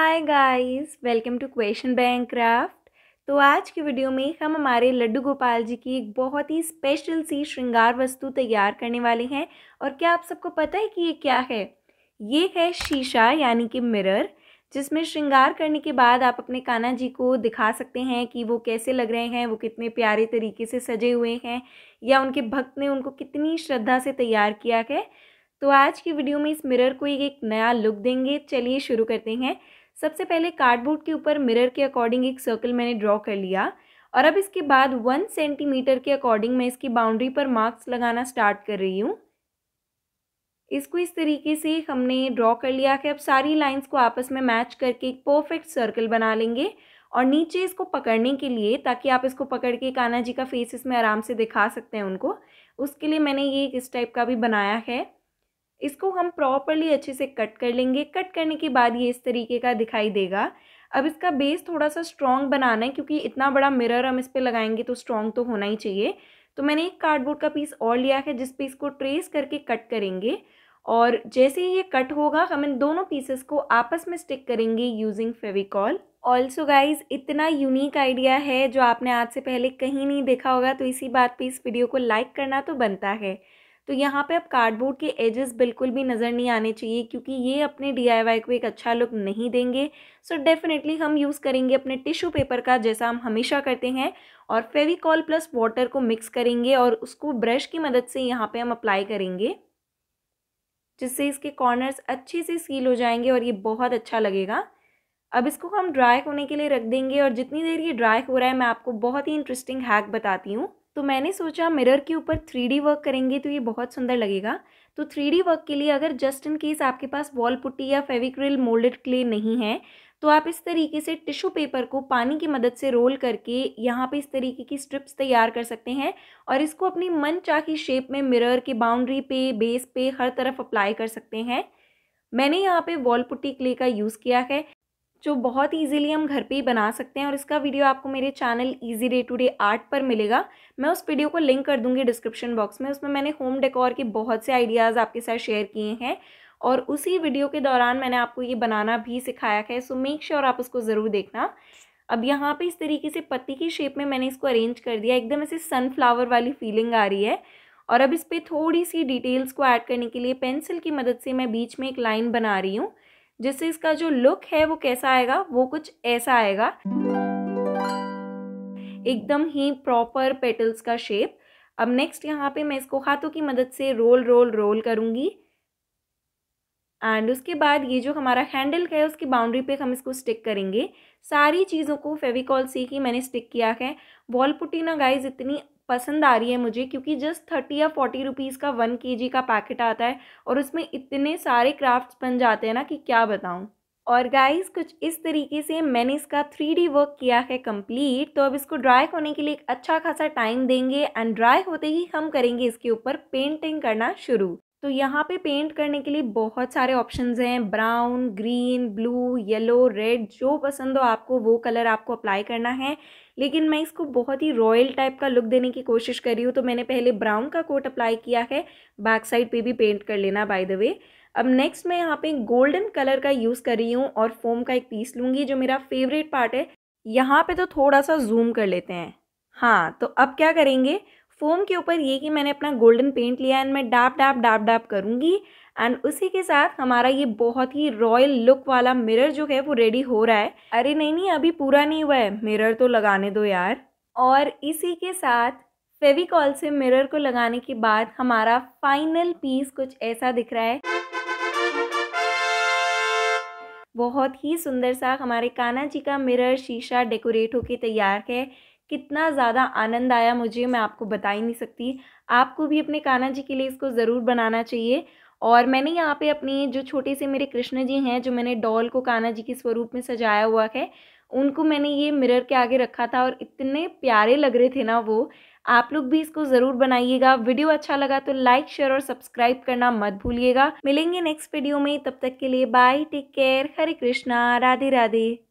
hi guys welcome to question bank craft तो आज की वीडियो में हम हमारे लड्डू गोपाल जी की एक बहुत ही स्पेशल सी श्रृंगार वस्तु तैयार करने वाले हैं और क्या आप सबको पता है कि ये क्या है ये है शीशा यानी कि मिरर जिसमें श्रृंगार करने के बाद आप अपने कान्हा जी को दिखा सकते हैं कि वो कैसे लग रहे हैं वो कितने प्यारे तरीके से सजे हुए हैं या उनके भक्त ने उनको कितनी श्रद्धा से तैयार किया है तो आज की वीडियो में इस मिरर को एक नया लुक देंगे चलिए शुरू करते हैं सबसे पहले कार्डबोर्ड के ऊपर मिरर के अकॉर्डिंग एक सर्कल मैंने ड्रॉ कर लिया और अब इसके बाद वन सेंटीमीटर के अकॉर्डिंग मैं इसकी बाउंड्री पर मार्क्स लगाना स्टार्ट कर रही हूँ इसको इस तरीके से हमने ड्रॉ कर लिया है अब सारी लाइंस को आपस में मैच करके एक परफेक्ट सर्कल बना लेंगे और नीचे इसको पकड़ने के लिए ताकि आप इसको पकड़ के कान्हा जी का फेस इसमें आराम से दिखा सकते हैं उनको उसके लिए मैंने ये इस टाइप का भी बनाया है इसको हम प्रॉपरली अच्छे से कट कर लेंगे कट करने के बाद ये इस तरीके का दिखाई देगा अब इसका बेस थोड़ा सा स्ट्रॉन्ग बनाना है क्योंकि इतना बड़ा मिरर हम इस पर लगाएंगे तो स्ट्रॉन्ग तो होना ही चाहिए तो मैंने एक कार्डबोर्ड का पीस और लिया है जिसपे इसको ट्रेस करके कट करेंगे और जैसे ही ये कट होगा हम इन दोनों पीसेस को आपस में स्टिक करेंगे यूजिंग फेविकॉल ऑल्सो गाइज इतना यूनिक आइडिया है जो आपने आज से पहले कहीं नहीं देखा होगा तो इसी बात पर इस वीडियो को लाइक करना तो बनता है तो यहाँ पे अब कार्डबोर्ड के एजेस बिल्कुल भी नज़र नहीं आने चाहिए क्योंकि ये अपने डीआईवाई को एक अच्छा लुक नहीं देंगे सो so डेफिनेटली हम यूज़ करेंगे अपने टिश्यू पेपर का जैसा हम हमेशा करते हैं और फेविकॉल प्लस वाटर को मिक्स करेंगे और उसको ब्रश की मदद से यहाँ पर हम अप्लाई करेंगे जिससे इसके कॉर्नर्स अच्छे से सील हो जाएंगे और ये बहुत अच्छा लगेगा अब इसको हम ड्राई होने के लिए रख देंगे और जितनी देर ये ड्राई हो रहा है मैं आपको बहुत ही इंटरेस्टिंग हैक बताती हूँ तो मैंने सोचा मिरर के ऊपर थ्री वर्क करेंगे तो ये बहुत सुंदर लगेगा तो थ्री वर्क के लिए अगर जस्ट इन केस आपके पास वॉल पुट्टी या फेविक्रिल मोल्डेड क्ले नहीं है तो आप इस तरीके से टिश्यू पेपर को पानी की मदद से रोल करके यहाँ पे इस तरीके की स्ट्रिप्स तैयार कर सकते हैं और इसको अपनी मनचाही शेप में मिरर के बाउंड्री पे बेस पे हर तरफ अप्लाई कर सकते हैं मैंने यहाँ पे वॉल पुट्टी क्ले का यूज़ किया है जो बहुत इजीली हम घर पे ही बना सकते हैं और इसका वीडियो आपको मेरे channel easy day to day art पर मिलेगा मैं उस वीडियो को लिंक कर दूंगी डिस्क्रिप्शन बॉक्स में उसमें मैंने होम डेकोर के बहुत से आइडियाज़ आपके साथ शेयर किए हैं और उसी वीडियो के दौरान मैंने आपको ये बनाना भी सिखाया है सो मेक श्योर आप उसको ज़रूर देखना अब यहाँ पर इस तरीके से पत्ती की शेप में मैंने इसको अरेंज कर दिया एकदम ऐसे सनफ्लावर वाली फीलिंग आ रही है और अब इस पर थोड़ी सी डिटेल्स को ऐड करने के लिए पेंसिल की मदद से मैं बीच में एक लाइन बना रही हूँ जिससे इसका जो लुक है वो कैसा आएगा वो कुछ ऐसा आएगा एकदम ही प्रॉपर पेटल्स का शेप अब नेक्स्ट यहाँ पे मैं इसको हाथों की मदद से रोल रोल रोल करूँगी एंड उसके बाद ये जो हमारा हैंडल है उसकी बाउंड्री पे हम इसको स्टिक करेंगे सारी चीज़ों को फेविकॉल से ही मैंने स्टिक किया है वॉल पुटी ना गाइज इतनी पसंद आ रही है मुझे क्योंकि जस्ट थर्टी या फोर्टी रुपीज़ का वन के का पैकेट आता है और उसमें इतने सारे क्राफ्ट्स बन जाते हैं ना कि क्या बताऊँ और गाइस कुछ इस तरीके से मैंने इसका थ्री डी वर्क किया है कंप्लीट तो अब इसको ड्राई होने के लिए एक अच्छा खासा टाइम देंगे एंड ड्राई होते ही हम करेंगे इसके ऊपर पेंटिंग करना शुरू तो यहाँ पे पेंट करने के लिए बहुत सारे ऑप्शंस हैं brown green blue yellow red जो पसंद हो आपको वो कलर आपको अप्लाई करना है लेकिन मैं इसको बहुत ही रॉयल टाइप का लुक देने की कोशिश कर रही हूँ तो मैंने पहले ब्राउन का कोट अप्लाई किया है बैक साइड पे भी पेंट कर लेना बाय द वे अब नेक्स्ट मैं यहाँ पे गोल्डन कलर का यूज़ कर रही हूँ और फोम का एक पीस लूँगी जो मेरा फेवरेट पार्ट है यहाँ पर तो थोड़ा सा जूम कर लेते हैं हाँ तो अब क्या करेंगे फोम के ऊपर ये कि मैंने अपना गोल्डन पेंट लिया एंड मैं डाप डाप डाप डाप करूँगी एंड उसी के साथ हमारा ये बहुत ही रॉयल लुक वाला मिरर जो है वो रेडी हो रहा है अरे नहीं नहीं अभी पूरा नहीं हुआ है मिरर तो लगाने दो यार और इसी के साथ फेविकॉल से मिरर को लगाने के बाद हमारा फाइनल पीस कुछ ऐसा दिख रहा है बहुत ही सुंदर सा हमारे कान्हा जी का मिरर शीशा डेकोरेट होके तैयार है कितना ज़्यादा आनंद आया मुझे मैं आपको बता ही नहीं सकती आपको भी अपने कान्हा जी के लिए इसको ज़रूर बनाना चाहिए और मैंने यहाँ पे अपने जो छोटे से मेरे कृष्ण जी हैं जो मैंने डॉल को कान्हा जी के स्वरूप में सजाया हुआ है उनको मैंने ये मिरर के आगे रखा था और इतने प्यारे लग रहे थे ना वो आप लोग भी इसको ज़रूर बनाइएगा वीडियो अच्छा लगा तो लाइक शेयर और सब्सक्राइब करना मत भूलिएगा मिलेंगे नेक्स्ट वीडियो में तब तक के लिए bye take care Hare Krishna Radhe Radhe